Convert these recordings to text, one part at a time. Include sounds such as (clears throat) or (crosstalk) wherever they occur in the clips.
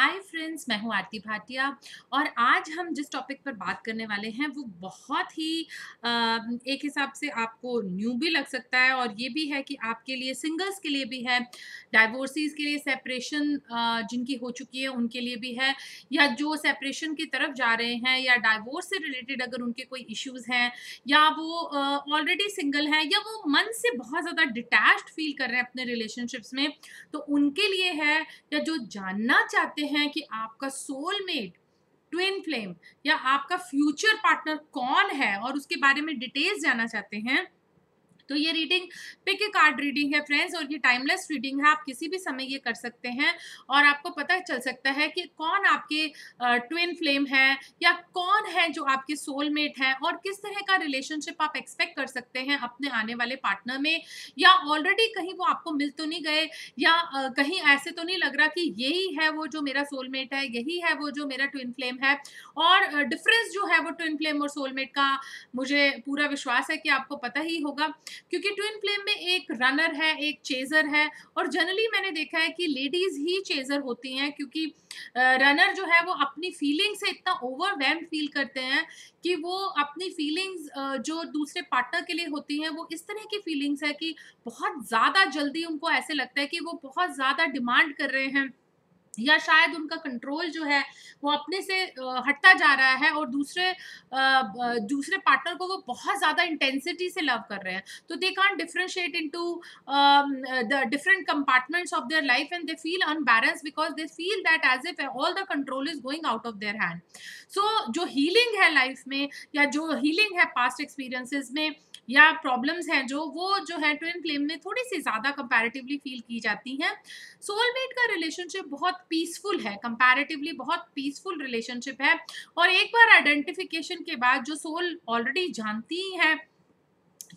hi friends मैं हूँ आरती भाटिया और आज हम जिस टॉपिक पर बात करने वाले हैं वो बहुत ही आ, एक हिसाब से आपको न्यू भी लग सकता है और ये भी है कि आपके लिए सिंगल्स के लिए भी है डाइवोर्सीज के लिए सेपरेशन जिनकी हो चुकी है उनके लिए भी है या जो सेपरेशन की तरफ जा रहे हैं या डाइवोर्स से रिलेटेड अगर उनके कोई इश्यूज़ हैं या वो ऑलरेडी सिंगल हैं या वो मन से बहुत ज़्यादा डिटैच फील कर रहे हैं अपने रिलेशनशिप्स में तो उनके लिए है या जो जानना चाहते चाहते हैं कि आपका सोलमेट ट्विन फ्लेम या आपका फ्यूचर पार्टनर कौन है और उसके बारे में डिटेल्स जानना चाहते हैं तो ये reading pick a card reading है फ्रेंड्स और ये टाइमलेस रीडिंग है आप किसी भी समय ये कर सकते हैं और आपको पता चल सकता है कि कौन आपके ट्विन फ्लेम है या कौन है जो आपके सोलमेट हैं और किस तरह का रिलेशनशिप आप एक्सपेक्ट कर सकते हैं अपने आने वाले पार्टनर में या ऑलरेडी कहीं वो आपको मिल तो नहीं गए या कहीं ऐसे तो नहीं लग रहा कि यही है वो जो मेरा सोलमेट है यही है वो जो मेरा ट्विन फ्लेम है और डिफरेंस जो है वो ट्विन फ्लेम और सोलमेट का मुझे पूरा विश्वास है कि आपको पता ही होगा क्योंकि ट्विन फ्लेम में एक रनर है एक चेजर है और जनरली मैंने देखा है कि लेडीज ही चेजर होती हैं क्योंकि रनर जो है वो अपनी फीलिंग से इतना ओवरवेम फील करते हैं कि वो अपनी फीलिंग्स जो दूसरे पार्टनर के लिए होती हैं वो इस तरह की फीलिंग्स है कि बहुत ज़्यादा जल्दी उनको ऐसे लगता है कि वो बहुत ज़्यादा डिमांड कर रहे हैं या शायद उनका कंट्रोल जो है वो अपने से हटता जा रहा है और दूसरे दूसरे पार्टनर को वो बहुत ज़्यादा इंटेंसिटी से लव कर रहे हैं तो they can differentiate into the different compartments of their life and they feel unbalance because they feel that as if all the control is going out of their hand so so, जो healing है life में या जो healing है past experiences में या problems हैं जो वो जो है ट्विन फ्लेम में थोड़ी सी ज़्यादा कंपैरेटिवली फील की जाती हैं सोलमेट का रिलेशनशिप बहुत पीसफुल है कंपैरेटिवली बहुत पीसफुल रिलेशनशिप है और एक बार आइडेंटिफिकेशन के बाद जो सोल ऑलरेडी जानती हैं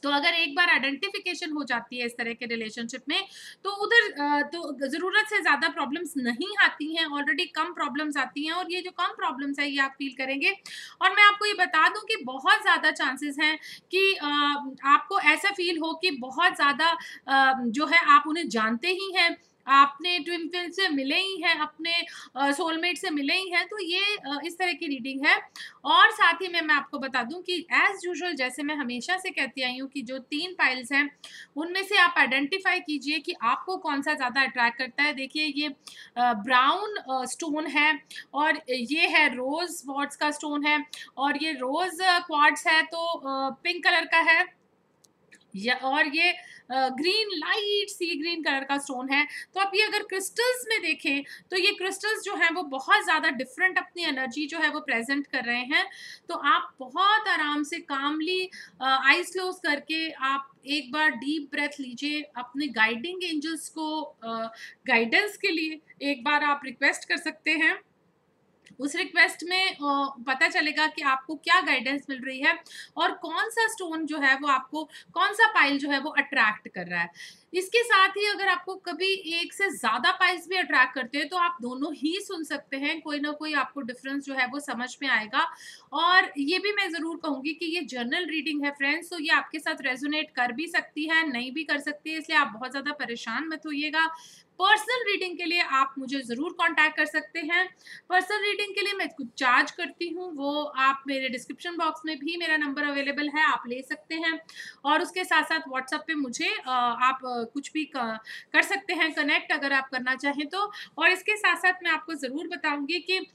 तो अगर एक बार आइडेंटिफिकेशन हो जाती है इस तरह के रिलेशनशिप में तो उधर तो ज़रूरत से ज़्यादा प्रॉब्लम्स नहीं आती हैं ऑलरेडी कम प्रॉब्लम्स आती हैं और ये जो कम प्रॉब्लम्स है ये आप फील करेंगे और मैं आपको ये बता दूं कि बहुत ज़्यादा चांसेस हैं कि आपको ऐसा फील हो कि बहुत ज़्यादा जो है आप उन्हें जानते ही हैं आपने ट्विन फिल्म से मिले ही हैं अपने सोलमेट से मिले ही हैं तो ये इस तरह की रीडिंग है और साथ ही में मैं आपको बता दूं कि एज यूजुअल जैसे मैं हमेशा से कहती आई हूँ कि जो तीन पाइल्स हैं उनमें से आप आइडेंटिफाई कीजिए कि आपको कौन सा ज़्यादा अट्रैक्ट करता है देखिए ये ब्राउन स्टोन है और ये है रोज़ वॉट्स का स्टोन है और ये रोज़ क्वाड्स है तो पिंक कलर का है या और ये ग्रीन लाइट सी ग्रीन कलर का स्टोन है तो आप ये अगर क्रिस्टल्स में देखें तो ये क्रिस्टल्स जो हैं वो बहुत ज़्यादा डिफरेंट अपनी एनर्जी जो है वो प्रेजेंट कर रहे हैं तो आप बहुत आराम से कामली आइस क्लोज करके आप एक बार डीप ब्रेथ लीजिए अपने गाइडिंग एंजल्स को गाइडेंस के लिए एक बार आप रिक्वेस्ट कर सकते हैं उस रिक्वेस्ट में पता चलेगा कि आपको क्या गाइडेंस मिल रही है और कौन सा स्टोन जो है वो आपको कौन सा पाइल जो है वो अट्रैक्ट कर रहा है इसके साथ ही अगर आपको कभी एक से ज़्यादा पाइल्स भी अट्रैक्ट करते हैं तो आप दोनों ही सुन सकते हैं कोई ना कोई आपको डिफरेंस जो है वो समझ में आएगा और ये भी मैं ज़रूर कहूँगी कि ये जर्नल रीडिंग है फ्रेंड्स तो ये आपके साथ रेजोनेट कर भी सकती है नहीं भी कर सकती है इसलिए आप बहुत ज़्यादा परेशान मत होइएगा पर्सनल रीडिंग के लिए आप मुझे ज़रूर कांटेक्ट कर सकते हैं पर्सनल रीडिंग के लिए मैं कुछ चार्ज करती हूँ वो आप मेरे डिस्क्रिप्शन बॉक्स में भी मेरा नंबर अवेलेबल है आप ले सकते हैं और उसके साथ साथ व्हाट्सअप पे मुझे आप कुछ भी कर सकते हैं कनेक्ट अगर आप करना चाहें तो और इसके साथ साथ मैं आपको ज़रूर बताऊँगी कि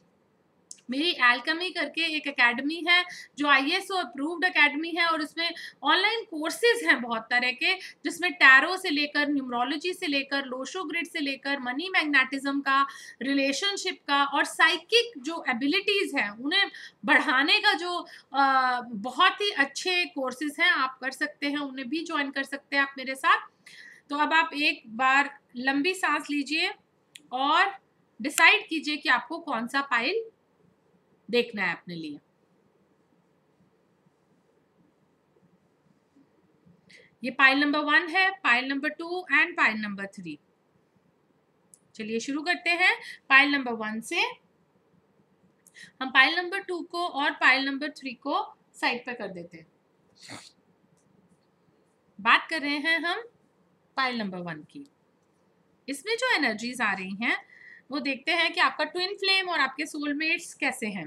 मेरी एल्कमी करके एक एकेडमी है जो आई एस अप्रूव्ड एकेडमी है और उसमें ऑनलाइन कोर्सेज हैं बहुत तरह के जिसमें टैरो से लेकर न्यूमरोलॉजी से लेकर लोशो ग्रिड से लेकर मनी मैग्नेटिज्म का रिलेशनशिप का और साइकिक जो एबिलिटीज़ हैं उन्हें बढ़ाने का जो आ, बहुत ही अच्छे कोर्सेज हैं आप कर सकते हैं उन्हें भी ज्वाइन कर सकते हैं आप मेरे साथ तो अब आप एक बार लंबी सांस लीजिए और डिसाइड कीजिए कि आपको कौन सा पाइल देखना है अपने लिए ये पाइल नंबर वन है pile number two and pile number three चलिए शुरू करते हैं पाइल नंबर वन से हम पाइल नंबर टू को और पाइल नंबर थ्री को साइड पर कर देते हैं बात कर रहे हैं हम पाइल नंबर वन की इसमें जो एनर्जीज आ रही हैं वो देखते हैं कि आपका ट्विन फ्लेम और आपके सोलमेट्स कैसे हैं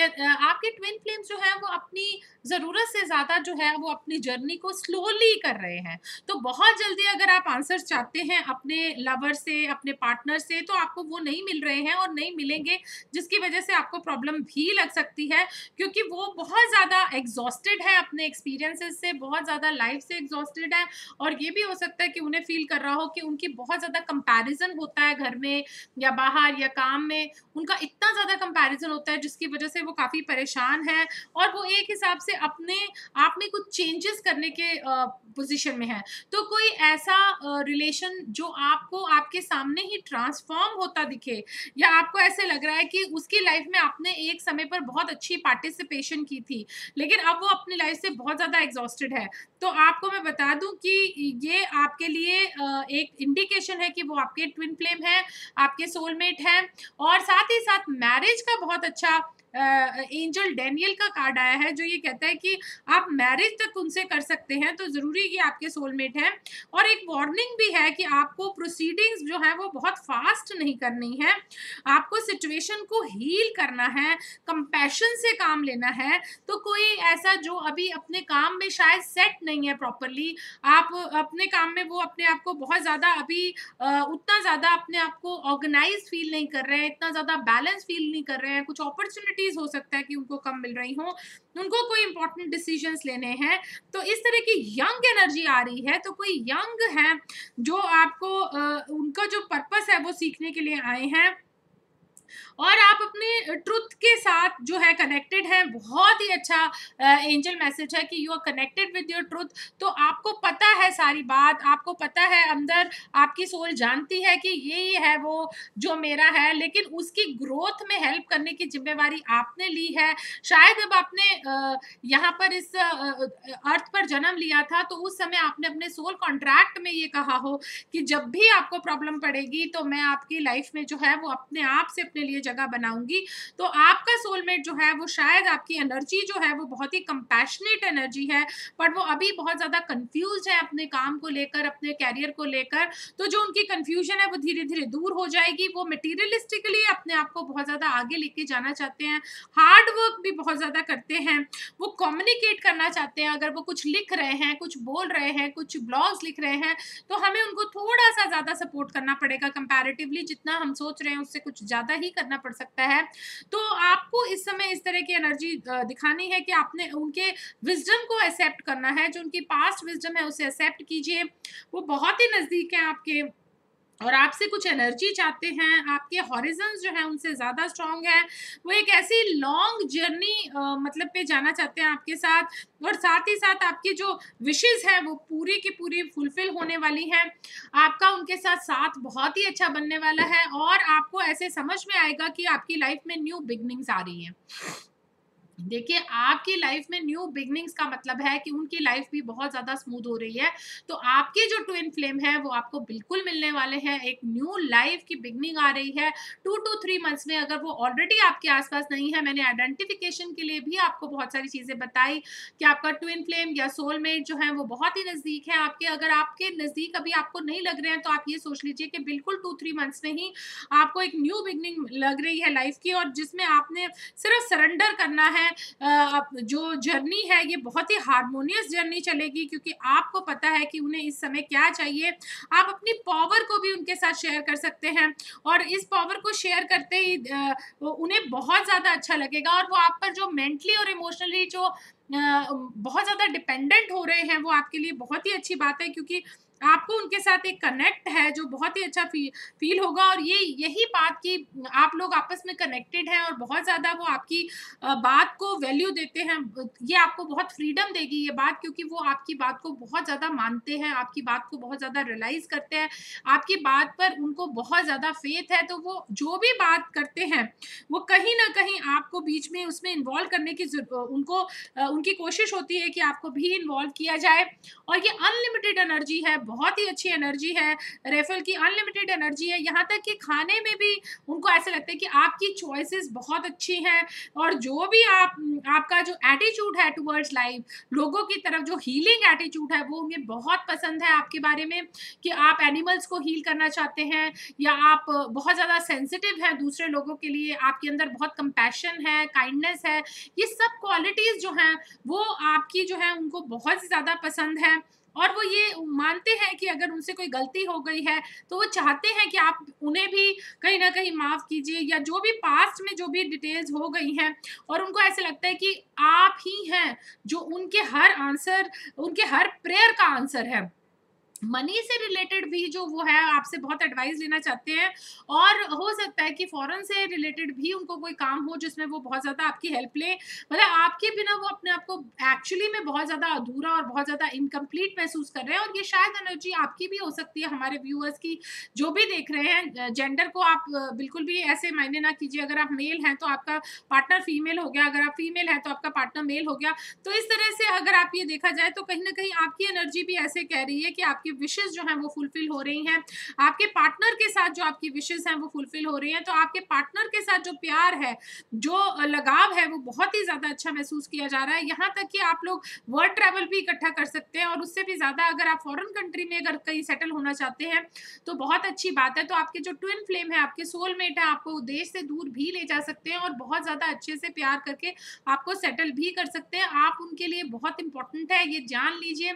आपके ट्विन फ्लेम्स जो है वो अपनी ज़रूरत से ज़्यादा जो है वो अपनी जर्नी को स्लोली कर रहे हैं तो बहुत जल्दी अगर आप आंसर चाहते हैं अपने लवर से अपने पार्टनर से तो आपको वो नहीं मिल रहे हैं और नहीं मिलेंगे जिसकी वजह से आपको प्रॉब्लम भी लग सकती है क्योंकि वो बहुत ज़्यादा एग्जॉस्टेड है अपने एक्सपीरियंसेस से बहुत ज़्यादा लाइफ से एग्जॉस्टेड है और ये भी हो सकता है कि उन्हें फील कर रहा हो कि उनकी बहुत ज़्यादा कंपैरिजन होता है घर में या बाहर या काम में उनका इतना ज़्यादा कंपैरिजन होता है जिसकी वजह से से वो काफ़ी परेशान है और वो एक हिसाब से अपने आप में कुछ चेंजेस करने के पोजीशन में है तो कोई ऐसा रिलेशन जो आपको आपके सामने ही ट्रांसफॉर्म होता दिखे या आपको ऐसे लग रहा है कि उसकी लाइफ में आपने एक समय पर बहुत अच्छी पार्टिसिपेशन की थी लेकिन अब वो अपनी लाइफ से बहुत ज़्यादा एग्जॉस्टेड है तो आपको मैं बता दूं कि ये आपके लिए एक इंडिकेशन है कि वो आपके ट्विन फ्लेम है आपके सोलमेट हैं और साथ ही साथ मैरिज का बहुत अच्छा एंजल डेनियल का कार्ड आया है जो ये कहता है कि आप मैरिज तक उनसे कर सकते हैं तो ज़रूरी ये आपके सोलमेट हैं और एक वार्निंग भी है कि आपको प्रोसीडिंग्स जो है वो बहुत फास्ट नहीं करनी है आपको सिचुएशन को हील करना है कंपैशन से काम लेना है तो कोई ऐसा जो अभी अपने काम में शायद सेट नहीं है प्रॉपरली आप अपने काम में वो अपने आप को बहुत ज़्यादा अभी उतना ज़्यादा अपने आप को ऑर्गेनाइज फील नहीं कर रहे हैं इतना ज़्यादा बैलेंस फील नहीं कर रहे हैं कुछ अपॉर्चुनिटी अपॉर्चुनिटीज़ हो सकता है कि उनको कम मिल रही हो उनको कोई इंपॉर्टेंट डिसीजंस लेने हैं तो इस तरह की यंग एनर्जी आ रही है तो कोई यंग है जो आपको उनका जो पर्पस है वो सीखने के लिए आए हैं और आप अपने ट्रुथ के साथ जो है कनेक्टेड हैं बहुत ही अच्छा एंजल मैसेज है कि you are connected with your truth तो आपको पता है सारी बात आपको पता है अंदर आपकी सोल जानती है कि यही है वो जो मेरा है लेकिन उसकी ग्रोथ में हेल्प करने की जिम्मेवारी आपने ली है शायद अब आपने यहाँ पर इस अर्थ पर जन्म लिया था तो उस समय आपने अपने सोल कॉन्ट्रैक्ट में ये कहा हो कि जब भी आपको प्रॉब्लम पड़ेगी तो मैं आपकी लाइफ में जो है वो अपने आप से अपने लिए जगह बनाऊंगी तो आपका सोलमेट जो है वो शायद आपकी एनर्जी जो है वो बहुत ही कंपैशनेट एनर्जी है बट वो अभी बहुत ज़्यादा कन्फ्यूज है अपने काम को लेकर अपने कैरियर को लेकर तो जो उनकी कन्फ्यूजन है वो धीरे धीरे दूर हो जाएगी वो मटीरियलिस्टिकली अपने आप को बहुत ज़्यादा आगे लेके जाना चाहते हैं हार्ड वर्क भी बहुत ज़्यादा करते हैं वो कम्युनिकेट करना चाहते हैं अगर वो कुछ लिख रहे हैं कुछ बोल रहे हैं कुछ ब्लॉग्स लिख रहे हैं तो हमें उनको थोड़ा सा ज़्यादा सपोर्ट करना पड़ेगा कंपैरेटिवली जितना हम सोच रहे हैं उससे कुछ ज़्यादा ही करना करना पड़ सकता है तो आपको इस समय इस तरह की एनर्जी दिखानी है कि आपने उनके विजडम को एक्सेप्ट करना है जो उनकी पास्ट विजडम है उसे एक्सेप्ट कीजिए वो बहुत ही नज़दीक है आपके और आपसे कुछ एनर्जी चाहते हैं आपके हॉरिजन जो है उनसे ज़्यादा स्ट्रॉन्ग है वो एक ऐसी लॉन्ग जर्नी मतलब पे जाना चाहते हैं आपके साथ और साथ ही साथ आपकी जो विशेज़ हैं वो पूरी की पूरी फुलफिल होने वाली हैं आपका उनके साथ साथ बहुत ही अच्छा बनने वाला है और आपको ऐसे समझ में आएगा कि आपकी लाइफ में न्यू बिगनिंग्स आ रही हैं देखिए आपकी लाइफ में न्यू बिगनिंग्स का मतलब है कि उनकी लाइफ भी बहुत ज़्यादा स्मूथ हो रही है तो आपके जो ट्विन फ्लेम है वो आपको बिल्कुल मिलने वाले हैं एक न्यू लाइफ की बिगनिंग आ रही है टू टू थ्री मंथ्स में अगर वो ऑलरेडी आपके आसपास नहीं है मैंने आइडेंटिफिकेशन के लिए भी आपको बहुत सारी चीज़ें बताई कि आपका ट्विन फ्लेम या सोलमेट जो है वो बहुत ही नज़दीक है आपके अगर आपके नज़दीक अभी आपको नहीं लग रहे हैं तो आप ये सोच लीजिए कि बिल्कुल टू थ्री मंथ्स में ही आपको एक न्यू बिगनिंग लग रही है लाइफ की और जिसमें आपने सिर्फ सरेंडर करना है है जो जर्नी है ये बहुत ही हारमोनियस जर्नी चलेगी क्योंकि आपको पता है कि उन्हें इस समय क्या चाहिए आप अपनी पावर को भी उनके साथ शेयर कर सकते हैं और इस पावर को शेयर करते ही उन्हें बहुत ज़्यादा अच्छा लगेगा और वो आप पर जो मेंटली और इमोशनली जो बहुत ज़्यादा डिपेंडेंट हो रहे हैं वो आपके लिए बहुत ही अच्छी बात है क्योंकि आपको उनके साथ एक कनेक्ट है जो बहुत ही अच्छा फी, फील होगा और ये यही बात कि आप लोग आपस में कनेक्टेड हैं और बहुत ज़्यादा वो आपकी बात को वैल्यू देते हैं ये आपको बहुत फ्रीडम देगी ये बात क्योंकि वो आपकी बात को बहुत ज़्यादा मानते हैं आपकी बात को बहुत ज़्यादा रियलाइज़ करते हैं आपकी बात पर उनको बहुत ज़्यादा फेथ है तो वो जो भी बात करते हैं वो कहीं ना कहीं आपको बीच में उसमें इन्वॉल्व करने की उनको उनकी कोशिश होती है कि आपको भी इन्वॉल्व किया जाए और ये अनलिमिटेड एनर्जी है बहुत ही अच्छी एनर्जी है रेफल की अनलिमिटेड एनर्जी है यहाँ तक कि खाने में भी उनको ऐसे लगता है कि आपकी चॉइसेस बहुत अच्छी हैं और जो भी आप आपका जो एटीट्यूड है टुवर्ड्स लाइफ लोगों की तरफ जो हीलिंग एटीट्यूड है वो उन्हें बहुत पसंद है आपके बारे में कि आप एनिमल्स को हील करना चाहते हैं या आप बहुत ज़्यादा सेंसिटिव हैं दूसरे लोगों के लिए आपके अंदर बहुत कंपैशन है काइंडनेस है ये सब क्वालिटीज़ जो हैं वो आपकी जो है उनको बहुत ज़्यादा पसंद है और वो ये मानते हैं कि अगर उनसे कोई गलती हो गई है तो वो चाहते हैं कि आप उन्हें भी कहीं ना कहीं माफ़ कीजिए या जो भी पास्ट में जो भी डिटेल्स हो गई हैं और उनको ऐसे लगता है कि आप ही हैं जो उनके हर आंसर उनके हर प्रेयर का आंसर है मनी से रिलेटेड भी जो वो है आपसे बहुत एडवाइस लेना चाहते हैं और हो सकता है कि फॉरेन से रिलेटेड भी उनको कोई काम हो जिसमें वो बहुत ज़्यादा आपकी हेल्प लें मतलब आपके बिना वो अपने आप को एक्चुअली में बहुत ज़्यादा अधूरा और बहुत ज़्यादा इनकम्प्लीट महसूस कर रहे हैं और ये शायद एनर्जी आपकी भी हो सकती है हमारे व्यूअर्स की जो भी देख रहे हैं जेंडर को आप बिल्कुल भी ऐसे मायने ना कीजिए अगर आप मेल हैं तो आपका पार्टनर फीमेल हो गया अगर आप फीमेल हैं तो आपका पार्टनर मेल हो गया तो इस तरह से अगर आप ये देखा जाए तो कहीं ना कहीं आपकी एनर्जी भी ऐसे कह रही है कि आपकी आपकी विशेष जो है वो फुलफिल हो रही है आपके पार्टनर के साथ जो आपकी विशेष है वो फुलफिल हो रही है तो आपके पार्टनर के साथ जो प्यार है जो लगाव है वो बहुत ही ज़्यादा अच्छा महसूस किया जा रहा है यहाँ तक कि आप लोग वर्ल्ड ट्रेवल भी इकट्ठा कर सकते हैं और उससे भी ज़्यादा अगर आप फॉरन कंट्री में अगर कहीं सेटल होना चाहते हैं तो बहुत अच्छी बात है तो आपके जो ट्विन फ्लेम है आपके सोलमेट है आपको देश से दूर भी ले जा सकते हैं और बहुत ज़्यादा अच्छे से प्यार करके आपको सेटल भी कर सकते हैं आप उनके लिए बहुत इंपॉर्टेंट है ये जान लीजिए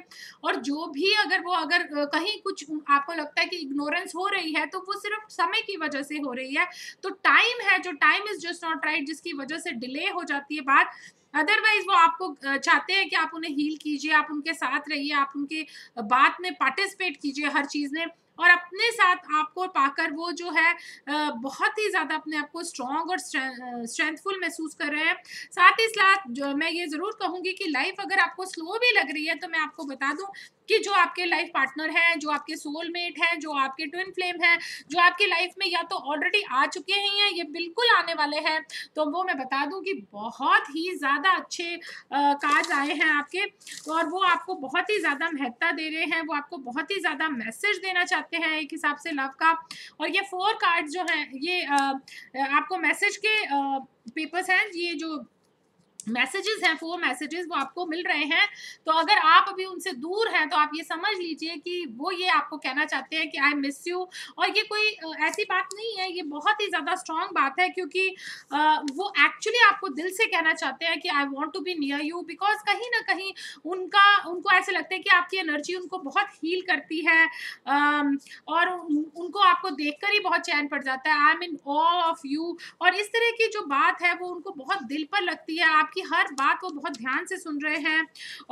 और जो भी अगर वो अगर कहीं कुछ आपको लगता है कि इग्नोरेंस हो रही है तो वो सिर्फ समय की वजह से हो रही है तो टाइम है जो time is just not right जिसकी वजह से डिले हो जाती है बात अदरवाइज वो आपको चाहते हैं कि आप उन्हें हील कीजिए आप उनके साथ रहिए आप उनके बात में पार्टिसिपेट कीजिए हर चीज़ में और अपने साथ आपको पाकर वो जो है बहुत ही ज़्यादा अपने आप को स्ट्रॉन्ग और स्ट्रेंथफुल महसूस कर रहे हैं साथ ही साथ मैं ये ज़रूर कहूँगी कि लाइफ अगर आपको स्लो भी लग रही है तो मैं आपको बता दूँ कि जो आपके लाइफ पार्टनर हैं जो आपके सोलमेट हैं जो आपके ट्विन फ्लेम हैं जो आपके लाइफ में या तो ऑलरेडी आ चुके ही हैं ये बिल्कुल आने वाले हैं तो वो मैं बता दूं कि बहुत ही ज़्यादा अच्छे कार्ड आए हैं आपके और वो आपको बहुत ही ज़्यादा महत्ता दे रहे हैं वो आपको बहुत ही ज़्यादा मैसेज देना चाहते हैं एक हिसाब से लव का और ये फोर कार्ड जो हैं ये आ, आपको मैसेज के पेपर्स हैं ये जो मैसेजेस हैं फोर मैसेजेस वो आपको मिल रहे हैं तो अगर आप अभी उनसे दूर हैं तो आप ये समझ लीजिए कि वो ये आपको कहना चाहते हैं कि आई मिस यू और ये कोई ऐसी बात नहीं है ये बहुत ही ज़्यादा स्ट्रॉन्ग बात है क्योंकि वो एक्चुअली आपको दिल से कहना चाहते हैं कि I want to be near you because कहीं ना कहीं उनका उनको ऐसे लगता है कि आपकी एनर्जी उनको बहुत हील करती है और उनको आपको देख ही बहुत चैन पड़ जाता है I am in of you और इस तरह की जो बात है वो उनको बहुत दिल पर लगती है आप आपकी हर बात वो बहुत ध्यान से सुन रहे हैं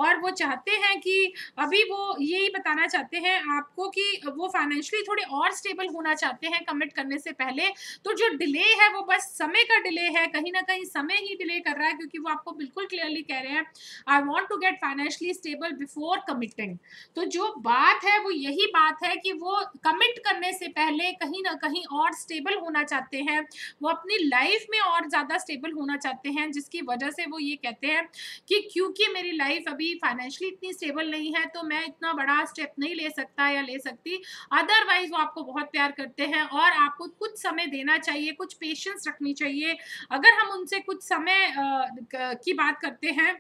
और वो चाहते हैं कि अभी वो यही बताना चाहते हैं आपको कि वो फाइनेंशियली थोड़े और स्टेबल होना चाहते हैं कमिट करने से पहले तो जो डिले है वो बस समय का डिले है कहीं ना कहीं समय ही डिले कर रहा है क्योंकि वो आपको बिल्कुल क्लियरली कह रहे हैं I want to get financially stable before committing तो जो बात है वो यही बात है कि वो कमिट करने से पहले कहीं ना कहीं और स्टेबल होना चाहते हैं वो अपनी लाइफ में और ज़्यादा स्टेबल होना चाहते हैं जिसकी वजह से वो ये कहते हैं कि क्योंकि मेरी लाइफ अभी फाइनेंशियली इतनी स्टेबल नहीं है तो मैं इतना बड़ा स्टेप नहीं ले सकता या ले सकती अदरवाइज वो आपको बहुत प्यार करते हैं और आपको कुछ समय देना चाहिए कुछ पेशेंस रखनी चाहिए अगर हम उनसे कुछ समय की बात करते हैं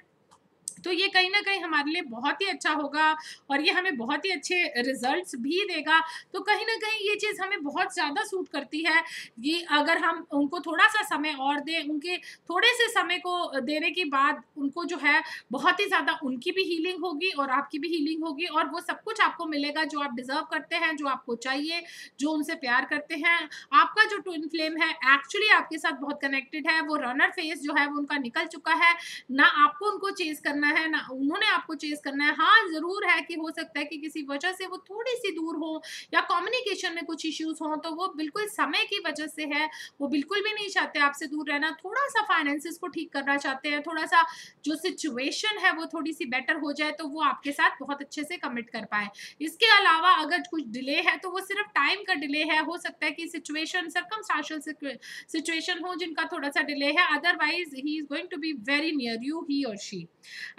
तो ये कहीं ना कहीं हमारे लिए बहुत ही अच्छा होगा और ये हमें बहुत ही अच्छे रिजल्ट्स भी देगा तो कहीं ना कहीं ये चीज़ हमें बहुत ज़्यादा सूट करती है कि अगर हम उनको थोड़ा सा समय और दें उनके थोड़े से समय को देने के बाद उनको जो है बहुत ही ज़्यादा उनकी भी हीलिंग होगी और आपकी भी हीलिंग होगी और वो सब कुछ आपको मिलेगा जो आप डिज़र्व करते हैं जो आपको चाहिए जो उनसे प्यार करते हैं आपका जो ट्विन फ्लेम है एक्चुअली आपके साथ बहुत कनेक्टेड है वो रनर फेस जो है वो उनका निकल चुका है ना आपको उनको चेज करना करना है ना उन्होंने आपको चेस करना है हाँ ज़रूर है कि हो सकता है कि किसी वजह से वो थोड़ी सी दूर हो या कम्युनिकेशन में कुछ इश्यूज हो तो वो बिल्कुल समय की वजह से है वो बिल्कुल भी नहीं चाहते आपसे दूर रहना थोड़ा सा फाइनेंसिस को ठीक करना चाहते हैं थोड़ा सा जो सिचुएशन है वो थोड़ी सी बेटर हो जाए तो वो आपके साथ बहुत अच्छे से कमिट कर पाए इसके अलावा अगर कुछ डिले है तो वो सिर्फ टाइम का डिले है हो सकता है कि सिचुएशन सरकम सिचुएशन हो जिनका थोड़ा सा डिले है otherwise he is going to be very near you he और शी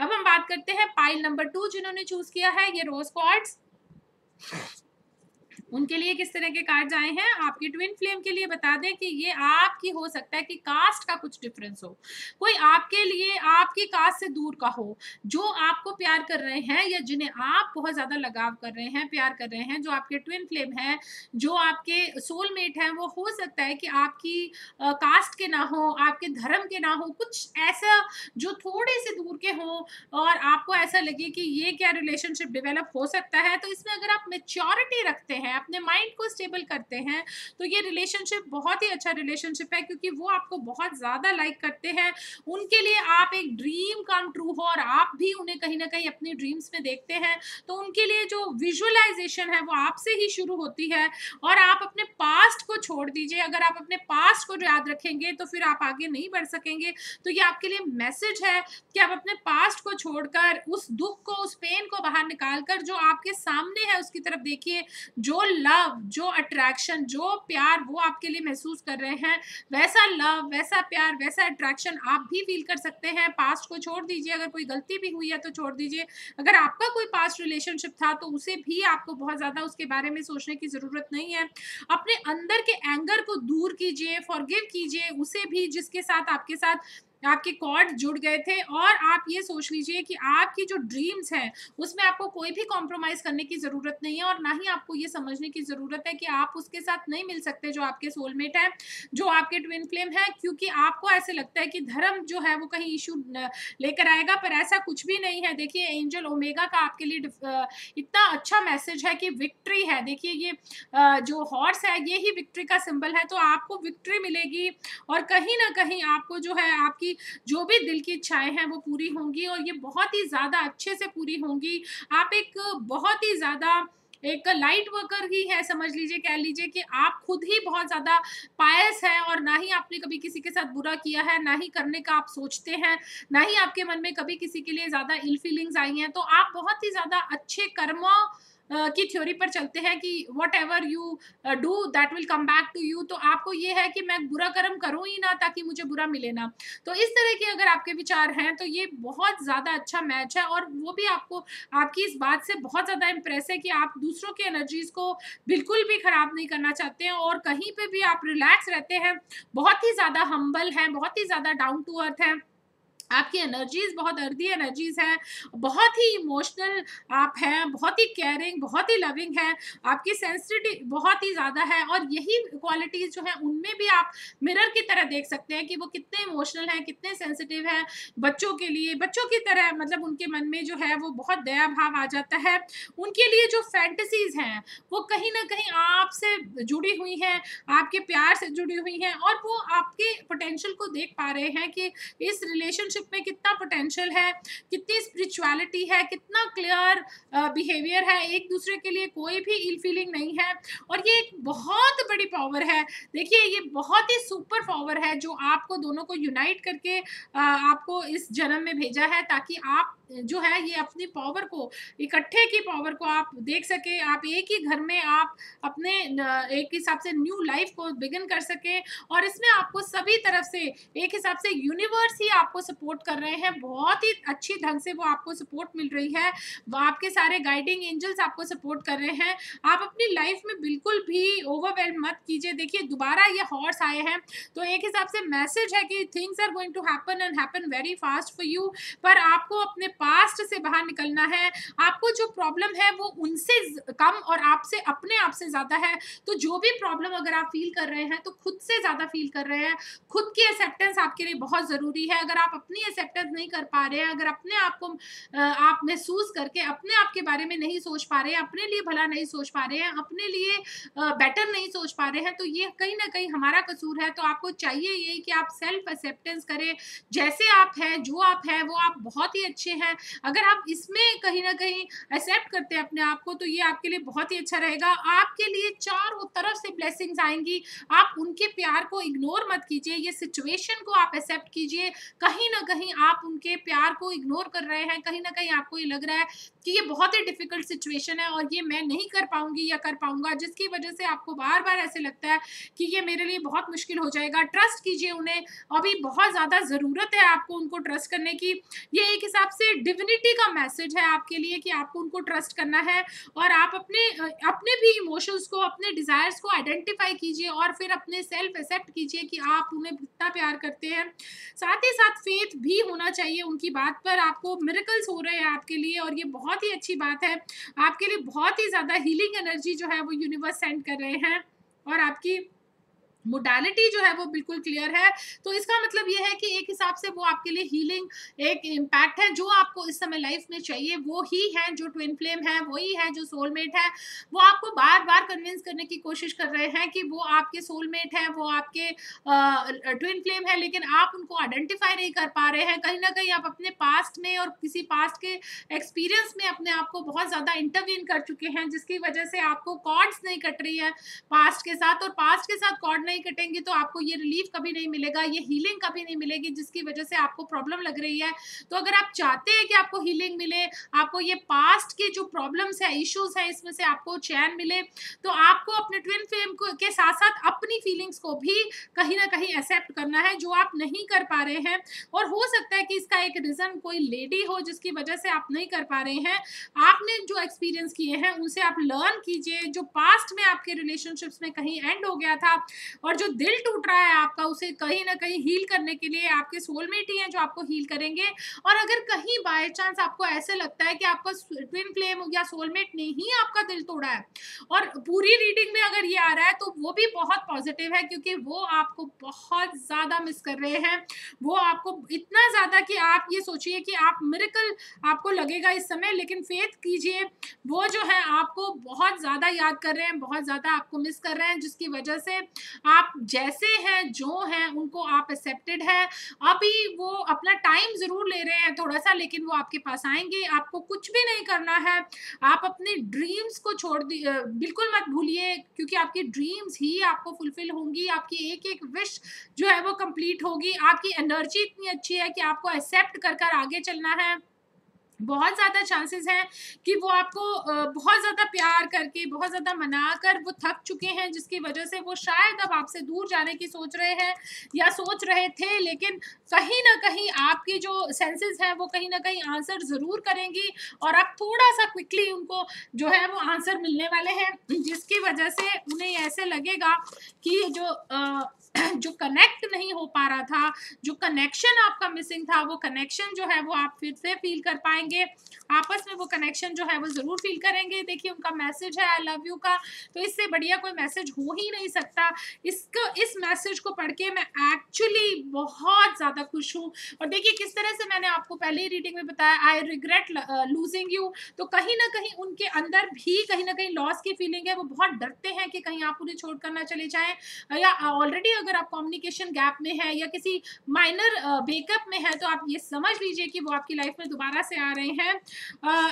अब हम बात करते हैं पाइल नंबर टू जिन्होंने चूज किया है ये रोज क्वार्ट्स उनके लिए किस तरह के कार्ड आए हैं आपके ट्विन फ्लेम के लिए बता दें कि ये आपकी हो सकता है कि कास्ट का कुछ डिफरेंस हो कोई आपके लिए आपकी कास्ट से दूर का हो जो आपको प्यार कर रहे हैं या जिन्हें आप बहुत ज़्यादा लगाव कर रहे हैं प्यार कर रहे हैं जो आपके ट्विन फ्लेम हैं जो आपके सोलमेट हैं वो हो सकता है कि आपकी कास्ट के ना हो आपके धर्म के ना हो कुछ ऐसा जो थोड़े से दूर के हों और आपको ऐसा लगे कि ये क्या रिलेशनशिप डेवलप हो सकता है तो इसमें अगर आप मेच्योरिटी रखते हैं अपने माइंड को स्टेबल करते हैं तो ये रिलेशनशिप बहुत ही अच्छा रिलेशनशिप है क्योंकि वो आपको बहुत ज़्यादा लाइक करते हैं उनके लिए आप एक ड्रीम कम ट्रू हो और आप भी उन्हें कहीं ना कहीं अपनी ड्रीम्स में देखते हैं तो उनके लिए जो विजुअलाइजेशन है वो आपसे ही शुरू होती है और आप अपने पास्ट को छोड़ दीजिए अगर आप अपने पास्ट को याद रखेंगे तो फिर आप आगे नहीं बढ़ सकेंगे तो ये आपके लिए मैसेज है कि आप अपने पास्ट को छोड़कर उस दुख को उस पेन को बाहर निकाल कर जो आपके सामने है उसकी तरफ देखिए जो लव जो अट्रैक्शन जो प्यार वो आपके लिए महसूस कर रहे हैं वैसा लव वैसा प्यार वैसा अट्रैक्शन आप भी फील कर सकते हैं पास्ट को छोड़ दीजिए अगर कोई गलती भी हुई है तो छोड़ दीजिए अगर आपका कोई पास्ट रिलेशनशिप था तो उसे भी आपको बहुत ज़्यादा उसके बारे में सोचने की ज़रूरत नहीं है अपने अंदर के एंगर को दूर कीजिए फॉरगिव कीजिए उसे भी जिसके साथ आपके साथ आपके कॉर्ड जुड़ गए थे और आप ये सोच लीजिए कि आपकी जो ड्रीम्स हैं उसमें आपको कोई भी कॉम्प्रोमाइज़ करने की ज़रूरत नहीं है और ना ही आपको ये समझने की ज़रूरत है कि आप उसके साथ नहीं मिल सकते जो आपके सोलमेट हैं जो आपके ट्विन फ्लेम हैं क्योंकि आपको ऐसे लगता है कि धर्म जो है वो कहीं इशू लेकर आएगा पर ऐसा कुछ भी नहीं है देखिए एंजल ओमेगा का आपके लिए इतना अच्छा मैसेज है कि विक्ट्री है देखिए ये जो हॉर्स है ये ही विक्ट्री का सिंबल है तो आपको विक्ट्री मिलेगी और कहीं ना कहीं आपको जो है आपकी जो भी दिल की इच्छाएं हैं वो पूरी होंगी और ये बहुत ही ज़्यादा अच्छे से पूरी होंगी आप एक बहुत ही ज़्यादा एक लाइट वर्कर ही है समझ लीजिए कह लीजिए कि आप खुद ही बहुत ज़्यादा पायस हैं और ना ही आपने कभी किसी के साथ बुरा किया है ना ही करने का आप सोचते हैं ना ही आपके मन में कभी किसी के लिए ज़्यादा इल फीलिंग्स आई हैं तो आप बहुत ही ज़्यादा अच्छे कर्मों की थ्योरी पर चलते हैं कि whatever you do that will come back to you तो आपको ये है कि मैं बुरा कर्म करूँ ही ना ताकि मुझे बुरा मिले ना तो इस तरह के अगर आपके विचार हैं तो ये बहुत ज़्यादा अच्छा मैच है और वो भी आपको आपकी इस बात से बहुत ज़्यादा इम्प्रेस है कि आप दूसरों की एनर्जीज़ को बिल्कुल भी ख़राब नहीं करना चाहते हैं और कहीं पर भी आप रिलैक्स रहते हैं बहुत ही ज़्यादा हम्बल हैं बहुत ही ज़्यादा डाउन टू अर्थ हैं आपकी एनर्जीज बहुत अर्दी एनर्जीज हैं बहुत ही इमोशनल आप हैं बहुत ही केयरिंग बहुत ही लविंग हैं आपकी सेंसिटिविटी बहुत ही ज़्यादा है और यही क्वालिटीज़ जो हैं उनमें भी आप मिरर की तरह देख सकते हैं कि वो कितने इमोशनल हैं कितने सेंसिटिव हैं बच्चों के लिए बच्चों की तरह मतलब उनके मन में जो है वो बहुत दया भाव आ जाता है उनके लिए जो फैंटसीज़ हैं वो कहीं ना कहीं आपसे जुड़ी हुई हैं आपके प्यार से जुड़ी हुई हैं और वो आपके पोटेंशल को देख पा रहे हैं कि इस रिलेशन रिलेशनशिप में कितना पोटेंशियल है कितनी स्पिरिचुअलिटी है कितना क्लियर बिहेवियर है एक दूसरे के लिए कोई भी इल फीलिंग नहीं है और ये एक बहुत बड़ी पावर है देखिए ये बहुत ही सुपर पावर है जो आपको दोनों को यूनाइट करके आपको इस जन्म में भेजा है ताकि आप जो है ये अपनी पावर को इकट्ठे की पावर को आप देख सके आप एक ही घर में आप अपने एक हिसाब से न्यू लाइफ को बिगिन कर सके और इसमें आपको सभी तरफ से एक हिसाब से यूनिवर्स ही आपको सपोर्ट कर रहे हैं बहुत ही अच्छी ढंग से वो आपको सपोर्ट मिल रही है वो आपके सारे गाइडिंग एंजल्स आपको सपोर्ट कर रहे हैं आप अपनी लाइफ में बिल्कुल भी ओवरवेल्म मत कीजिए देखिए दोबारा ये हॉर्स आए हैं तो एक हिसाब से मैसेज है कि things are going to happen and happen very fast for you पर आपको अपने पास्ट से बाहर निकलना है आपको जो प्रॉब्लम है वो उनसे कम और आपसे अपने आप से ज़्यादा है तो जो भी प्रॉब्लम अगर आप फील कर रहे हैं तो खुद से ज़्यादा फील कर रहे हैं खुद की एक्सेप्टेंस आपके लिए बहुत ज़रूरी है अगर आप अपनी एक्सेप्टेंस नहीं कर पा रहे हैं अगर अपने आप को आप महसूस करके अपने आप के बारे में नहीं सोच पा रहे हैं अपने लिए भला नहीं सोच पा रहे हैं अपने लिए बेटर नहीं सोच पा रहे हैं तो ये कहीं ना कहीं हमारा कसूर है तो आपको चाहिए यही कि आप सेल्फ एक्सेप्टेंस करें जैसे आप हैं जो आप हैं वो आप बहुत ही अच्छे हैं है अगर आप इसमें कहीं ना कहीं एक्सेप्ट करते हैं अपने आप को तो ये आपके लिए बहुत ही अच्छा रहेगा आपके लिए चारों तरफ से ब्लेसिंग्स आएंगी आप उनके प्यार को इग्नोर मत कीजिए ये सिचुएशन को आप एक्सेप्ट कीजिए कहीं ना कहीं आप उनके प्यार को इग्नोर कर रहे हैं कहीं ना कहीं आपको ये लग रहा है कि ये बहुत ही डिफ़िकल्ट सिचुएशन है और ये मैं नहीं कर पाऊँगी या कर पाऊँगा जिसकी वजह से आपको बार बार ऐसे लगता है कि ये मेरे लिए बहुत मुश्किल हो जाएगा ट्रस्ट कीजिए उन्हें अभी बहुत ज़्यादा ज़रूरत है आपको उनको ट्रस्ट करने की ये एक हिसाब से डिविनिटी का मैसेज है आपके लिए कि आपको उनको ट्रस्ट करना है और आप अपने अपने भी इमोशंस को अपने डिज़ायर्स को आइडेंटिफाई कीजिए और फिर अपने सेल्फ एक्सेप्ट कीजिए कि आप उन्हें कितना प्यार करते हैं साथ ही साथ फेथ भी होना चाहिए उनकी बात पर आपको मेरिकल्स हो रहे हैं आपके लिए और ये बहुत बहुत ही अच्छी बात है आपके लिए बहुत ही ज़्यादा हीलिंग एनर्जी जो है वो यूनिवर्स सेंड कर रहे हैं और आपकी मोडालिटी जो है वो बिल्कुल क्लियर है तो इसका मतलब ये है कि एक हिसाब से वो आपके लिए हीलिंग एक इम्पैक्ट है जो आपको इस समय लाइफ में चाहिए वो ही है जो ट्विन फ्लेम है वही है जो सोलमेट है वो आपको बार बार कन्विंस करने की कोशिश कर रहे हैं कि वो आपके सोलमेट हैं वो आपके ट्विन फ्लेम है लेकिन आप उनको आइडेंटिफाई नहीं कर पा रहे हैं कहीं ना कहीं आप अपने पास्ट में और किसी पास्ट के एक्सपीरियंस में अपने आप को बहुत ज़्यादा इंटरवीन कर चुके हैं जिसकी वजह से आपको कॉर्ड्स नहीं कट रही है पास्ट के साथ और पास्ट के साथ कॉर्ड नहीं नहीं कटेंगी तो आपको ये रिलीफ कभी नहीं मिलेगा ये हीलिंग कभी नहीं मिलेगी जिसकी वजह से आपको प्रॉब्लम लग रही है तो अगर आप चाहते हैं कि आपको हीलिंग मिले आपको ये पास्ट के जो प्रॉब्लम्स है इश्यूज है इसमें से आपको चैन मिले तो आपको अपने ट्विन फेम के साथ साथ अपनी फीलिंग्स को भी कहीं ना कहीं एक्सेप्ट करना है जो आप नहीं कर पा रहे हैं और हो सकता है कि इसका एक रीज़न कोई लेडी हो जिसकी वजह से आप नहीं कर पा रहे हैं आपने जो एक्सपीरियंस किए हैं उनसे आप लर्न कीजिए जो पास्ट में आपके रिलेशनशिप्स में कहीं एंड हो गया था और जो दिल टूट रहा है आपका उसे कहीं ना कहीं हील करने के लिए आपके सोलमेट ही हैं जो आपको हील करेंगे और अगर कहीं बाय चांस आपको ऐसे लगता है कि आपका ट्विन फ्लेम या सोलमेट ने ही आपका दिल तोड़ा है और पूरी रीडिंग में अगर ये आ रहा है तो वो भी बहुत पॉजिटिव है क्योंकि वो आपको बहुत ज़्यादा मिस कर रहे हैं वो आपको इतना ज़्यादा कि आप ये सोचिए कि आप मिरिकल आपको लगेगा इस समय लेकिन फेथ कीजिए वो जो है आपको बहुत ज़्यादा याद कर रहे हैं बहुत ज़्यादा आपको मिस कर रहे हैं जिसकी वजह से आप आप जैसे हैं जो हैं उनको आप एक्सेप्टेड है अभी वो अपना टाइम ज़रूर ले रहे हैं थोड़ा सा लेकिन वो आपके पास आएंगे आपको कुछ भी नहीं करना है आप अपने ड्रीम्स को छोड़ बिल्कुल मत भूलिए क्योंकि आपकी ड्रीम्स ही आपको फुलफिल होंगी आपकी एक एक विश जो है वो कंप्लीट होगी आपकी एनर्जी इतनी अच्छी है कि आपको एक्सेप्ट कर कर आगे चलना है बहुत ज़्यादा चांसेस हैं कि वो आपको बहुत ज़्यादा प्यार करके बहुत ज़्यादा मना कर वो थक चुके हैं जिसकी वजह से वो शायद अब आपसे दूर जाने की सोच रहे हैं या सोच रहे थे लेकिन कहीं ना कहीं आपकी जो सेंसेस हैं वो कहीं ना कहीं आंसर ज़रूर करेंगी और आप थोड़ा सा क्विकली उनको जो है वो आंसर मिलने वाले हैं जिसकी वजह से उन्हें ऐसे लगेगा कि जो आ, (clears throat) जो कनेक्ट नहीं हो पा रहा था जो कनेक्शन आपका मिसिंग था वो कनेक्शन जो है वो आप फिर से फील कर पाएंगे आपस में वो कनेक्शन जो है वो ज़रूर फील करेंगे देखिए उनका मैसेज है आई लव यू का तो इससे बढ़िया कोई मैसेज हो ही नहीं सकता इसको इस मैसेज को पढ़ के मैं एक्चुअली बहुत ज़्यादा खुश हूँ और देखिए किस तरह से मैंने आपको पहले रीडिंग में बताया आई रिग्रेट लूजिंग यू तो कहीं ना कहीं उनके अंदर भी कहीं ना कहीं लॉस की फीलिंग है वो बहुत डरते हैं कि कहीं आप उन्हें छोड़ करना चले जाएँ या ऑलरेडी अगर आप कम्युनिकेशन गैप में है या किसी माइनर ब्रेकअप में है तो आप ये समझ लीजिए कि वो आपकी लाइफ में दोबारा से आ रहे हैं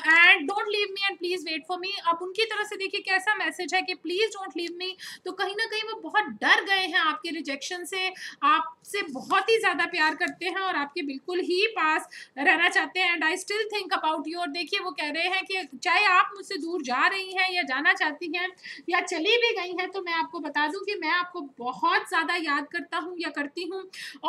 and don't leave me and please wait for me आप उनकी तरफ से देखिए कैसा मैसेज है कि प्लीज़ डोंट लीव मी तो कहीं ना कहीं वो बहुत डर गए हैं आपके रिजेक्शन से आपसे बहुत ही ज़्यादा प्यार करते हैं और आपके बिल्कुल ही पास रहना चाहते हैं and I still think about you और देखिए वो कह रहे हैं कि चाहे आप मुझसे दूर जा रही हैं या जाना चाहती हैं या चली भी गई हैं तो मैं आपको बता दूं कि मैं आपको बहुत ज़्यादा याद करता हूँ या करती हूँ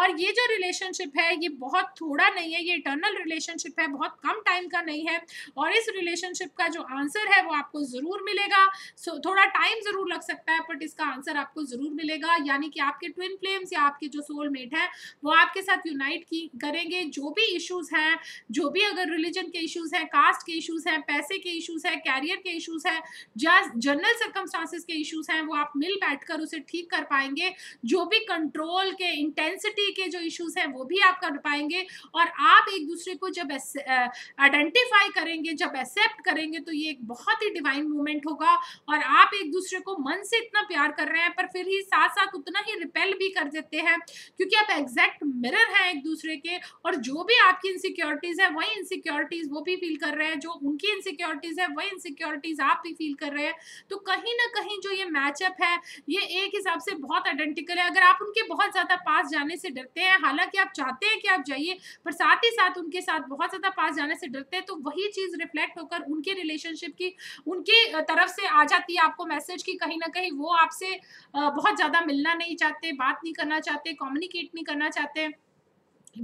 और ये जो रिलेशनशिप है ये बहुत थोड़ा नहीं है ये इटर्नल रिलेशनशिप है बहुत कम टाइम का नहीं है और इस रिलेशनशिप का जो आंसर है वो आपको ज़रूर मिलेगा सो थोड़ा टाइम ज़रूर लग सकता है बट इसका आंसर आपको ज़रूर मिलेगा यानी कि आपके ट्विन फ्लेम्स या आपके जो सोलमेट हैं वो आपके साथ यूनाइट की करेंगे जो भी इशूज़ हैं जो भी अगर रिलीजन के इशूज़ हैं कास्ट के इशूज़ हैं पैसे के इशूज़ हैं कैरियर के इशूज़ हैं जनरल सर्कमस्टांसिस के इशूज़ हैं वो आप मिल बैठ उसे ठीक कर पाएंगे जो भी कंट्रोल के इंटेंसिटी के जो इश्यूज हैं वो भी आप कर पाएंगे और आप एक दूसरे को जब आइडेंटिफाई करेंगे जब एक्सेप्ट करेंगे तो ये एक बहुत ही डिवाइन मोमेंट होगा और आप एक दूसरे को मन से इतना प्यार कर रहे हैं पर फिर ही साथ साथ उतना ही रिपेल भी कर देते हैं क्योंकि आप एग्जैक्ट मिरर हैं एक दूसरे के और जो भी आपकी इनसिक्योरिटीज है वही इनसिक्योरिटीज वो भी फील कर रहे हैं जो उनकी इनसिक्योरिटीज है वही इनसिक्योरिटीज आप भी फील कर रहे हैं तो कहीं ना कहीं जो ये मैचअप है ये एक हिसाब से बहुत आइडेंटिकल अगर आप उनके बहुत ज़्यादा पास जाने से डरते हैं हालांकि आप चाहते हैं कि आप जाइए पर साथ ही साथ उनके साथ बहुत ज़्यादा पास जाने से डरते हैं तो वही चीज़ रिफ्लेक्ट होकर उनके रिलेशनशिप की उनकी तरफ से आ जाती है आपको मैसेज की कहीं ना कहीं वो आपसे बहुत ज़्यादा मिलना नहीं चाहते बात नहीं करना चाहते कॉम्युनिकेट नहीं करना चाहते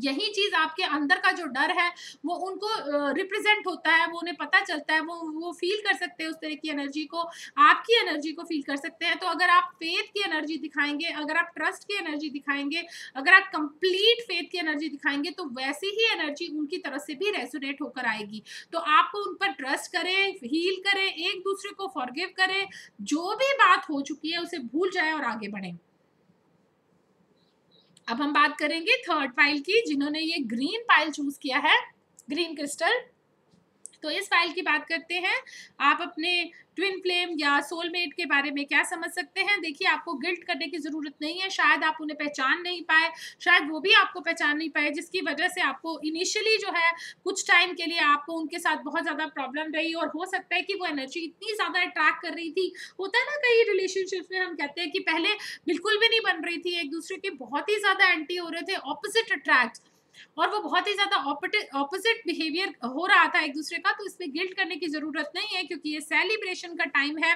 यही चीज आपके अंदर का जो डर है वो उनको रिप्रेजेंट होता है वो उन्हें पता चलता है वो वो फील कर सकते हैं उस तरह की एनर्जी को आपकी एनर्जी को फील कर सकते हैं तो अगर आप फेथ की एनर्जी दिखाएंगे अगर आप ट्रस्ट की एनर्जी दिखाएंगे अगर आप कंप्लीट फेथ की एनर्जी दिखाएंगे तो वैसी ही एनर्जी उनकी तरफ से भी रेजोनेट होकर आएगी तो आपको उन पर ट्रस्ट करें हील करें एक दूसरे को फॉरगिव करें जो भी बात हो चुकी है उसे भूल जाए और आगे बढ़ें अब हम बात करेंगे थर्ड पाइल की जिन्होंने ये ग्रीन पाइल चूज किया है ग्रीन क्रिस्टल तो इस फाइल की बात करते हैं आप अपने ट्विन फ्लेम या सोलमेट के बारे में क्या समझ सकते हैं देखिए आपको गिल्ट करने की ज़रूरत नहीं है शायद आप उन्हें पहचान नहीं पाए शायद वो भी आपको पहचान नहीं पाए जिसकी वजह से आपको इनिशियली जो है कुछ टाइम के लिए आपको उनके साथ बहुत ज़्यादा प्रॉब्लम रही और हो सकता है कि वो एनर्जी इतनी ज़्यादा अट्रैक्ट कर रही थी होता है ना कई रिलेशनशिप्स में हम कहते हैं कि पहले बिल्कुल भी नहीं बन रही थी एक दूसरे के बहुत ही ज़्यादा एंटी हो रहे थे ऑपोजिट अट्रैक्ट और वो बहुत ही ज़्यादा ऑपोजिट बिहेवियर हो रहा था एक दूसरे का तो इसमें गिल्ट करने की ज़रूरत नहीं है क्योंकि ये सेलिब्रेशन का टाइम है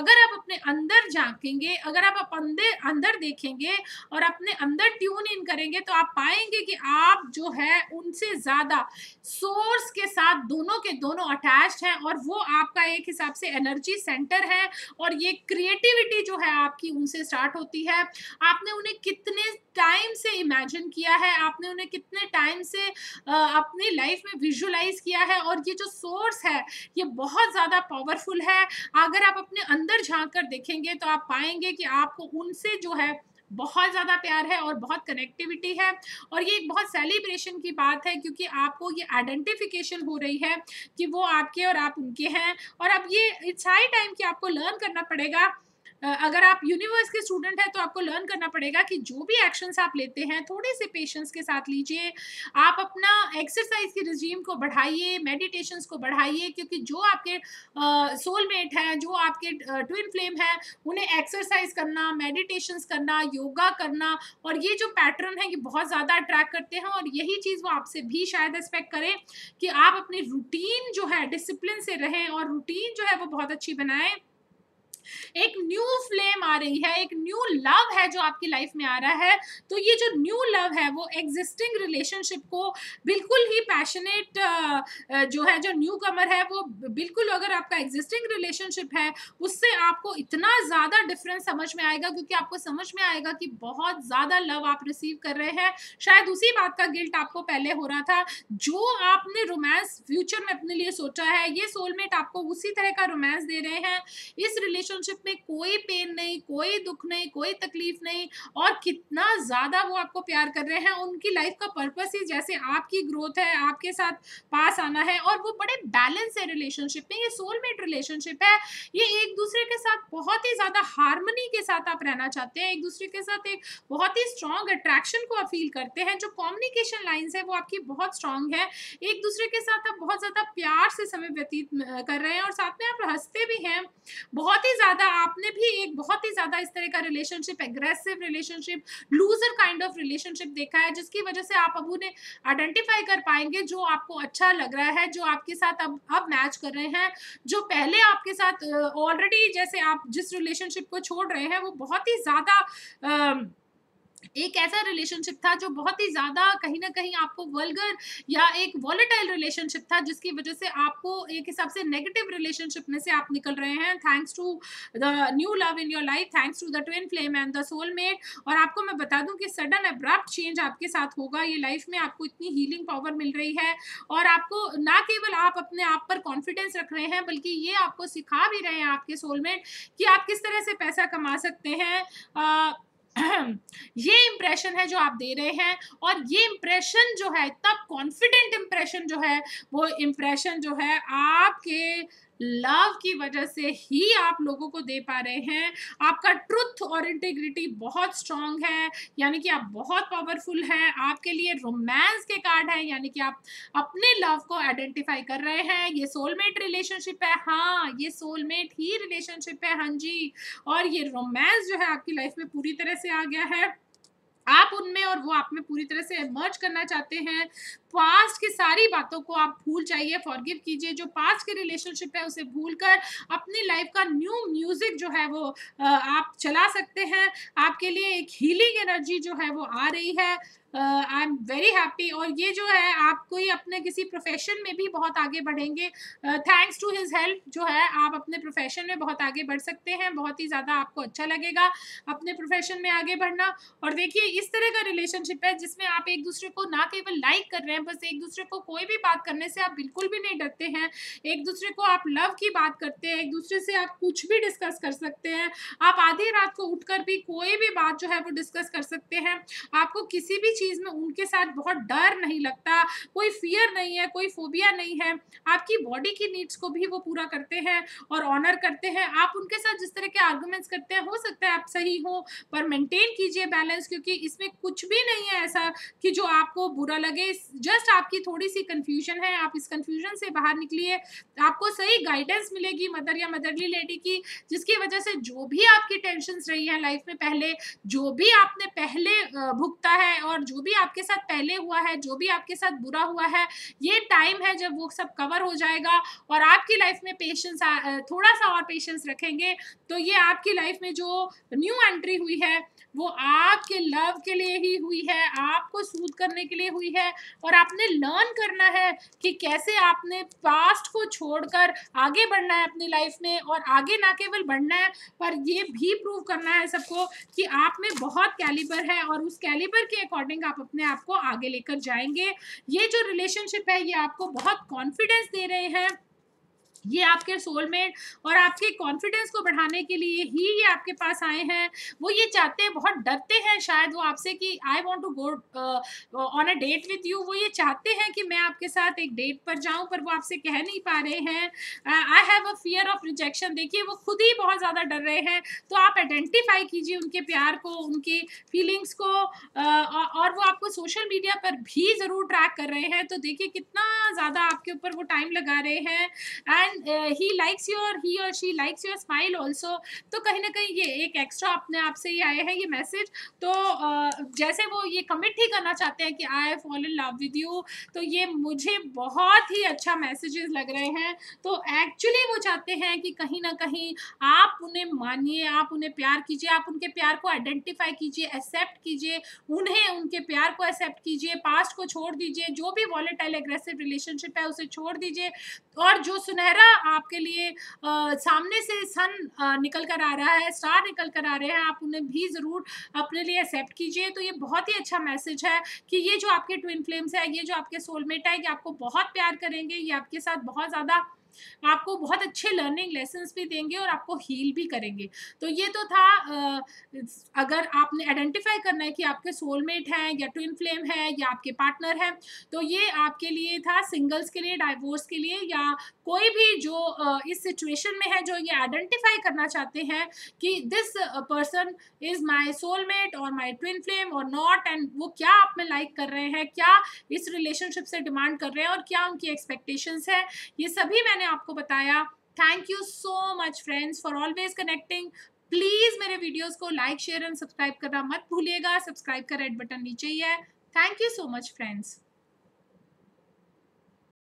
अगर आप अपने अंदर झांकेंगे अगर आप अपने अंदर देखेंगे और अपने अंदर ट्यून इन करेंगे तो आप पाएंगे कि आप जो है उनसे ज़्यादा सोर्स के साथ दोनों के दोनों अटैच हैं और वो आपका एक हिसाब से एनर्जी सेंटर है और ये क्रिएटिविटी जो है आपकी उनसे स्टार्ट होती है आपने उन्हें कितने टाइम से इमेजिन किया है आपने उन्हें कितने कितने टाइम से अपनी लाइफ में विजुलाइज किया है और ये जो सोर्स है ये बहुत ज़्यादा पावरफुल है अगर आप अपने अंदर झांक कर देखेंगे तो आप पाएंगे कि आपको उनसे जो है बहुत ज़्यादा प्यार है और बहुत कनेक्टिविटी है और ये एक बहुत सेलिब्रेशन की बात है क्योंकि आपको ये आइडेंटिफिकेशन हो रही है कि वो आपके और आप उनके हैं और अब ये इट्स हाई टाइम कि आपको लर्न करना पड़ेगा अगर आप यूनिवर्स के स्टूडेंट हैं तो आपको लर्न करना पड़ेगा कि जो भी एक्शंस आप लेते हैं थोड़े से पेशेंस के साथ लीजिए आप अपना एक्सरसाइज की रिजीम को बढ़ाइए मेडिटेशन को बढ़ाइए क्योंकि जो आपके सोलमेट हैं जो आपके ट्विन फ्लेम हैं उन्हें एक्सरसाइज करना मेडिटेशन करना योगा करना और ये जो पैटर्न है ये बहुत ज़्यादा अट्रैक्ट करते हैं और यही चीज़ वो आपसे भी शायद एक्सपेक्ट करें कि आप अपनी रूटीन जो है डिसिप्लिन से रहें और रूटीन जो है वो बहुत अच्छी बनाएं एक न्यू फ्लेम आ रही है एक न्यू लव है जो आपकी लाइफ में आ रहा है तो ये जो न्यू लव है वो एग्जिस्टिंग रिलेशनशिप को बिल्कुल ही पैशनेट जो है जो न्यू कमर है वो बिल्कुल अगर आपका एग्जिस्टिंग रिलेशनशिप है उससे आपको इतना ज़्यादा डिफरेंस समझ में आएगा क्योंकि आपको समझ में आएगा कि बहुत ज़्यादा लव आप रिसीव कर रहे हैं शायद उसी बात का गिल्ट आपको पहले हो रहा था जो आपने रोमांस फ्यूचर में अपने लिए सोचा है ये सोलमेट आपको उसी तरह का रोमांस दे रहे हैं इस रिलेशन रिलेशनशिप में कोई पेन नहीं कोई दुख नहीं कोई तकलीफ नहीं और कितना ज़्यादा वो आपको प्यार कर रहे हैं उनकी लाइफ का पर्पस ही जैसे आपकी ग्रोथ है आपके साथ पास आना है और वो बड़े बैलेंस है रिलेशनशिप में ये सोलमेट रिलेशनशिप है ये एक दूसरे के साथ बहुत ही ज़्यादा हारमोनी के साथ आप रहना चाहते हैं एक दूसरे के साथ एक बहुत ही स्ट्रॉन्ग अट्रैक्शन को आप फील करते हैं जो कॉम्युनिकेशन लाइन्स है वो आपकी बहुत स्ट्रांग है एक दूसरे के साथ आप बहुत ज़्यादा प्यार से समय व्यतीत कर रहे हैं और साथ में आप हंसते भी हैं बहुत ही ज़्यादा आपने भी एक बहुत ही ज़्यादा इस तरह का relationship aggressive relationship loser kind of relationship देखा है जिसकी वजह से आप अब उन्हें आइडेंटिफाई कर पाएंगे जो आपको अच्छा लग रहा है जो आपके साथ अब अब मैच कर रहे हैं जो पहले आपके साथ ऑलरेडी जैसे आप जिस रिलेशनशिप को छोड़ रहे हैं वो बहुत ही ज़्यादा एक ऐसा रिलेशनशिप था जो बहुत ही ज़्यादा कहीं ना कहीं आपको वर्लगर या एक वॉलेटाइल रिलेशनशिप था जिसकी वजह से आपको एक हिसाब से नेगेटिव रिलेशनशिप में से आप निकल रहे हैं thanks to the new love in your life thanks to the twin flame and the soulmate और आपको मैं बता दूं कि सडन अब्राप्ट चेंज आपके साथ होगा ये लाइफ में आपको इतनी हीलिंग पावर मिल रही है और आपको ना केवल आप अपने आप पर कॉन्फिडेंस रख रहे हैं बल्कि ये आपको सिखा भी रहे हैं आपके सोलमेट कि आप किस तरह से पैसा कमा सकते हैं आ, (clears throat) ये इम्प्रेशन है जो आप दे रहे हैं और ये इम्प्रेशन जो है इतना कॉन्फिडेंट इम्प्रेशन जो है वो इम्प्रेशन जो है आपके लव की वजह से ही आप लोगों को दे पा रहे हैं आपका ट्रुथ और इंटेग्रिटी बहुत स्ट्रांग है यानी कि आप बहुत पावरफुल हैं आपके लिए रोमांस के कार्ड हैं यानी कि आप अपने लव को आइडेंटिफाई कर रहे हैं ये सोलमेट रिलेशनशिप है हाँ ये सोलमेट ही रिलेशनशिप है हाँ जी और ये रोमांस जो है आपकी लाइफ में पूरी तरह से आ गया है आप उनमें और वो आप में पूरी तरह से मर्ज करना चाहते हैं पास्ट की सारी बातों को आप भूल जाइए फॉरगिव कीजिए जो पास्ट के रिलेशनशिप है उसे भूल कर अपनी लाइफ का न्यू म्यूज़िक जो है वो आप चला सकते हैं आपके लिए एक हीलिंग एनर्जी जो है वो आ रही है आई एम वेरी हैप्पी और ये जो है आप कोई अपने किसी प्रोफेशन में भी बहुत आगे बढ़ेंगे थैंक्स टू हिज हेल्प जो है आप अपने प्रोफेशन में बहुत आगे बढ़ सकते हैं बहुत ही ज़्यादा आपको अच्छा लगेगा अपने प्रोफेशन में आगे बढ़ना और देखिए इस तरह का रिलेशनशिप है जिसमें आप एक दूसरे को ना केवल लाइक कर रहे हैं बस एक दूसरे को कोई भी बात करने से आप बिल्कुल भी नहीं डरते हैं एक दूसरे को आप लव की बात करते हैं एक दूसरे से आप कुछ भी डिस्कस कर सकते हैं आप आधी रात को उठकर भी कोई भी बात जो है वो डिस्कस कर सकते हैं आपको किसी भी चीज़ में उनके साथ बहुत डर नहीं लगता कोई फियर नहीं है कोई फोबिया नहीं है आपकी बॉडी की नीड्स को भी वो पूरा करते हैं और ऑनर करते हैं आप उनके साथ जिस तरह के आर्गूमेंट्स करते हैं हो सकता है आप सही हो पर मेंटेन कीजिए बैलेंस क्योंकि इसमें कुछ भी नहीं है ऐसा कि जो आपको बुरा लगे जस्ट आपकी थोड़ी सी कंफ्यूजन है आप इस कंफ्यूजन से बाहर निकलिए आपको सही गाइडेंस मिलेगी मदर या मदरली लेडी की जिसकी वजह से जो भी आपकी टेंशन रही है लाइफ में पहले जो भी आपने पहले भुगता है और जो जो भी आपके साथ पहले हुआ है जो भी आपके साथ बुरा हुआ है ये टाइम है जब वो सब कवर हो जाएगा और आपकी लाइफ में पेशेंस थोड़ा सा और पेशेंस रखेंगे तो ये आपकी लाइफ में जो न्यू एंट्री हुई है वो आपके लव के लिए ही हुई है आपको सूद करने के लिए हुई है और आपने लर्न करना है कि कैसे आपने पास्ट को छोड़कर आगे बढ़ना है अपनी लाइफ में और आगे ना केवल बढ़ना है पर ये भी प्रूव करना है सबको कि आप में बहुत कैलिबर है और उस कैलिबर के अकॉर्डिंग आप अपने आप को आगे लेकर जाएंगे ये जो रिलेशनशिप है ये आपको बहुत कॉन्फिडेंस दे रहे हैं ये आपके सोलमेट और आपके कॉन्फिडेंस को बढ़ाने के लिए ही ये आपके पास आए हैं वो ये चाहते हैं बहुत डरते हैं शायद वो आपसे कि I want to go on a date with you वो ये चाहते हैं कि मैं आपके साथ एक डेट पर जाऊँ पर वो आपसे कह नहीं पा रहे हैं I have a fear of rejection देखिए वो खुद ही बहुत ज़्यादा डर रहे हैं तो आप आइडेंटिफाई कीजिए उनके प्यार को उनकी फीलिंग्स को uh, और वो आपको सोशल मीडिया पर भी ज़रूर ट्रैक कर रहे हैं तो देखिए कितना ज़्यादा आपके ऊपर वो टाइम लगा रहे हैं and and he likes your ही और she likes your smile also तो कहीं ना कहीं ये एक एक्स्ट्रा अपने आप से ही आए हैं ये मैसेज तो uh, जैसे वो ये कमिट ही करना चाहते हैं कि I fall in love with you तो ये मुझे बहुत ही अच्छा मैसेजेस लग रहे हैं तो एक्चुअली वो चाहते हैं कि कहीं ना कहीं आप उन्हें मानिए आप उन्हें प्यार कीजिए आप उनके प्यार को आइडेंटिफाई कीजिए एक्सेप्ट कीजिए उन्हें उनके प्यार को एक्सेप्ट कीजिए पास्ट को छोड़ दीजिए जो भी वॉलेटाइल एग्रेसिव रिलेशनशिप है उसे छोड़ दीजिए और जो सुनहरा पूरा आपके लिए आ, सामने से सन आ, निकल कर आ रहा है स्टार निकल कर आ रहे हैं आप उन्हें भी ज़रूर अपने लिए एक्सेप्ट कीजिए तो ये बहुत ही अच्छा मैसेज है कि ये जो आपके ट्विन फ्लेम्स है ये जो आपके सोलमेट है ये आपको बहुत प्यार करेंगे ये आपके साथ बहुत ज़्यादा आपको बहुत अच्छे लर्निंग लेसन भी देंगे और आपको हील भी करेंगे तो ये तो था अगर आपने आइडेंटिफाई करना है कि आपके सोलमेट हैं या ट्विन फ्लेम है या आपके पार्टनर हैं तो ये आपके लिए था सिंगल्स के लिए डाइवोर्स के लिए या कोई भी जो इस सिचुएशन में है जो ये आइडेंटिफाई करना चाहते हैं कि this person is my soulmate और माई ट्विन फ्लेम और नॉट एंड वो क्या आप में लाइक कर रहे हैं क्या इस रिलेशनशिप से डिमांड कर रहे हैं और क्या उनकी एक्सपेक्टेशंस है ये सभी मैंने मैंने आपको बताया thank you so much friends for always connecting please मेरे वीडियोस को लाइक शेयर एंड सब्सक्राइब करना मत भूलिएगा सब्सक्राइब का रेड बटन नीचे ही है thank you so much friends